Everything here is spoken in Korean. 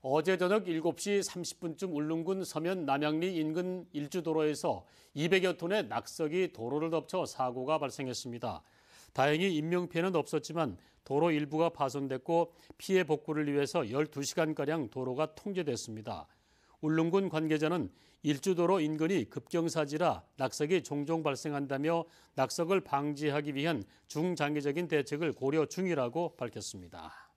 어제 저녁 7시 30분쯤 울릉군 서면 남양리 인근 일주도로에서 200여 톤의 낙석이 도로를 덮쳐 사고가 발생했습니다. 다행히 인명피해는 없었지만 도로 일부가 파손됐고 피해 복구를 위해서 12시간가량 도로가 통제됐습니다. 울릉군 관계자는 일주도로 인근이 급경사지라 낙석이 종종 발생한다며 낙석을 방지하기 위한 중장기적인 대책을 고려 중이라고 밝혔습니다.